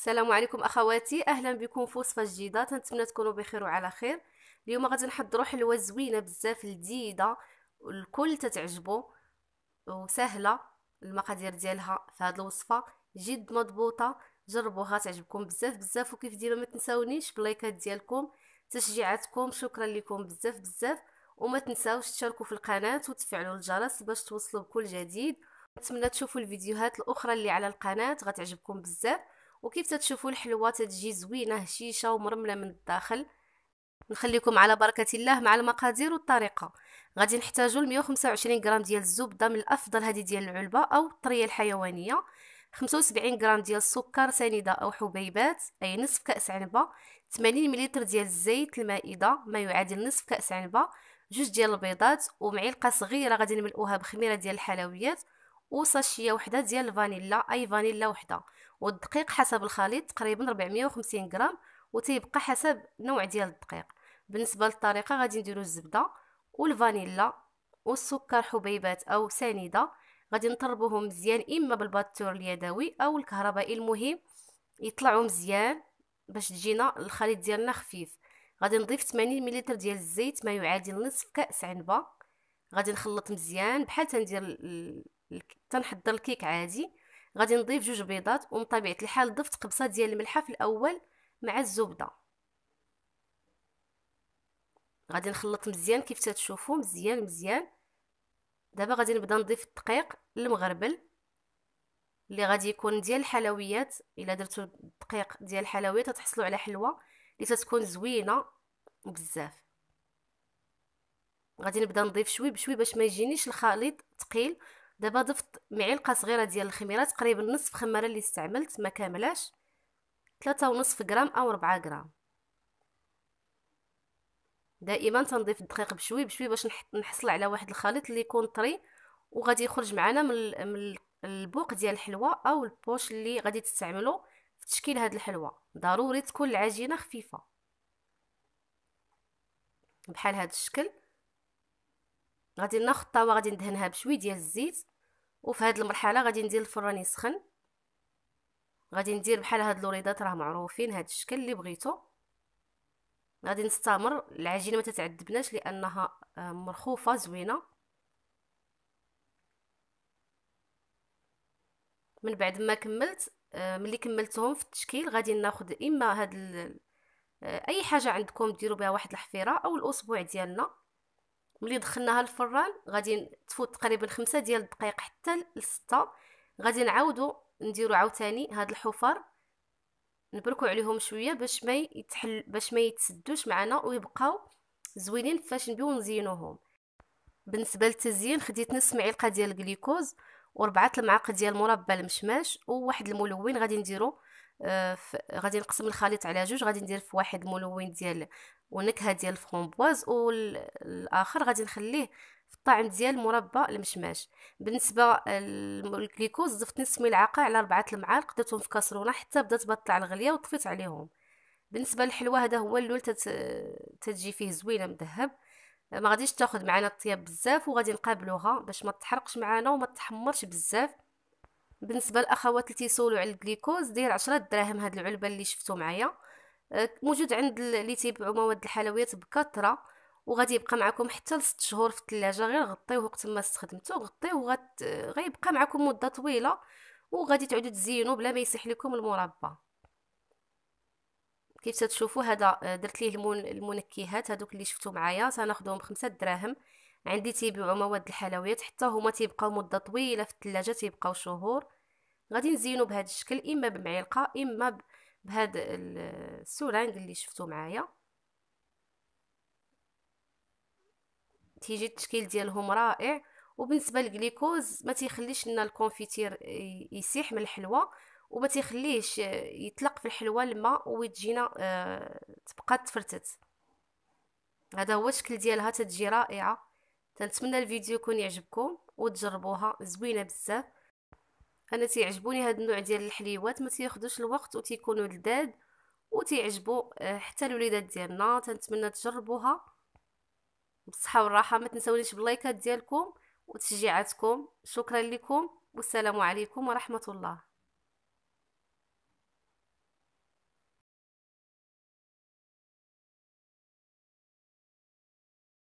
السلام عليكم اخواتي اهلا بكم في وصفه جديده نتمنى تكونوا بخير وعلى خير اليوم غادي نحضروا حلوه زوينه بزاف لذيذه الكل تتعجبوا وسهله المقادير ديالها في هذه الوصفه جد مضبوطه جربوها تعجبكم بزاف بزاف وكيف ديما ما تنساونيش باللايكات ديالكم تشجيعاتكم شكرا لكم بزاف بزاف وما تنساوش تشاركوا في القناه وتفعلوا الجرس باش توصلوا بكل جديد نتمنى تشوفوا الفيديوهات الاخرى اللي على القناه غتعجبكم بزاف وكيف تتشوفوا الحلوه تتجي زوينه هشيشه ومرمله من الداخل نخليكم على بركه الله مع المقادير والطريقه غادي نحتاجوا 125 غرام ديال الزبده من الافضل هذه ديال العلبه او الطريه الحيوانيه 75 غرام ديال السكر سنيده او حبيبات اي نصف كاس عنبه 80 مليتر ديال الزيت المائده ما يعادل نصف كاس عنبه جوج ديال البيضات ومعلقه صغيره غادي نملؤها بخميره ديال الحلويات وصاشية وحده ديال الفانيلا اي فانيلا وحده والدقيق حسب الخليط تقريبا 450 غرام وتيبقى حسب نوع ديال الدقيق بالنسبه للطريقه غادي نديرو الزبده والفانيلا والسكر حبيبات او سنيده غادي نطربوهم مزيان اما بالباتور اليدوي او الكهربائي المهم يطلعوا مزيان باش تجينا الخليط ديالنا خفيف غادي نضيف 80 مليلتر ديال الزيت ما يعادل نصف كاس عنبه غادي نخلط مزيان بحال تندير تنحضر الكيك عادي غادي نضيف جوج بيضات ومطبيعه الحال ضفت قبصه ديال الملحه في الاول مع الزبده غادي نخلط مزيان كيف تتشوفوا مزيان مزيان دابا غادي نبدا نضيف الدقيق المغربل اللي غادي يكون ديال الحلويات الا درتو الدقيق ديال الحلويات تحصلوا على حلوه اللي تتكون زوينه بزاف غادي نبدا نضيف شوي بشوي باش ما يجينيش الخليط ثقيل دابا ضفت معلقه صغيره ديال الخميره تقريبا نصف خماره اللي استعملت ما كاملاش ثلاثة ونصف غرام او ربعة غرام دائما تنضيف الدقيق بشوي بشوي باش نحصل على واحد الخليط اللي يكون طري وغادي يخرج معنا من البوق ديال الحلوى او البوش اللي غادي تستعملو في تشكيل هاد الحلوى ضروري تكون العجينه خفيفه بحال هاد الشكل غادي ناخذ طاوه غادي ندهنها بشوي ديال الزيت وفي هذه المرحله غادي ندير الفران يسخن غادي ندير بحال هاد الوريضات راه معروفين هاد الشكل اللي بغيتو غادي نستمر العجينه ما تتعذبناش لانها آه، مرخوفه زوينه من بعد ما كملت آه، ملي كملتهم في التشكيل غادي ناخذ اما هاد آه، اي حاجه عندكم ديروا بها واحد الحفيره او الاسبوع ديالنا ملي دخلناها الفران غادي تفوت تقريبا خمسة ديال الدقائق حتى لستة غادي نعاودو نديرو عاوتاني هاد الحفر نبركو عليهم شويه باش ما يتحل باش ما يتسدوش معنا ويبقاو زوينين فاش نبيو نزينوهم بالنسبه للتزيين خديت نص معلقه ديال الجليكوز وربعه المعاق ديال مربى المشماش وواحد الملون غادي نديرو آه، غادي نقسم الخليط على جوج غادي ندير في واحد ملون ديال ونكهه ديال الفرومبواز والاخر غادي نخليه في الطعم ديال مربى المشماش بالنسبه للكليكوز ضفت نصف ملعقه على ربعه المعالق درتهم في كاسرونه حتى بدات بطلع الغليه وطفيت عليهم بالنسبه للحلوى هذا هو اللول تتجي فيه زوينه مذهب ما غاديش تاخذ معنا الطياب بزاف وغادي نقابلوها باش ما تحرقش معنا وما تحمرش بزاف بالنسبه للاخوات اللي تيسولوا على الجليكوز دير 10 دراهم هاد العلبه اللي شفتو معايا آه، موجود عند اللي تيبيعوا مواد الحلويات بكثره وغادي يبقى معكم حتى لست شهور في الثلاجه غير غطيوه وقت ما استخدمتو غطيوه وغت غيبقى معكم مده طويله وغادي تعودوا تزينوا بلا ما يسيح لكم المربى كيف تشوفوا هذا آه، درت ليه المنكهات هذوك اللي شفتو معايا سناخذهم بخمسة دراهم عندي تيبيعوا مواد الحلويات حتى هما تيبقاو مده طويله في الثلاجه تيبقاو شهور غادي نزينو بهذا الشكل اما بمعلقه اما بهاد السورانغ اللي شفتو معايا تيجي التشكيل ديالهم رائع وبالنسبه للجليكوز ما تيخليش لنا الكونفيتير يسيح من الحلوى وما تيخليهش يطلق في الحلوى الماء وتجينا أه تبقى تفرتت هذا هو الشكل ديالها تتجي رائعه تنتمنى الفيديو يكون يعجبكم وتجربوها زوينه بزاف انا تيعجبوني هاد النوع ديال الحليوات ما تياخذوش الوقت وتيكونوا لذاد وتيعجبوا آه، حتى الوليدات ديالنا تنتمنى تجربوها بالصحه والراحه ما تنساونيش باللايكات ديالكم وتشجيعاتكم شكرا لكم والسلام عليكم ورحمه الله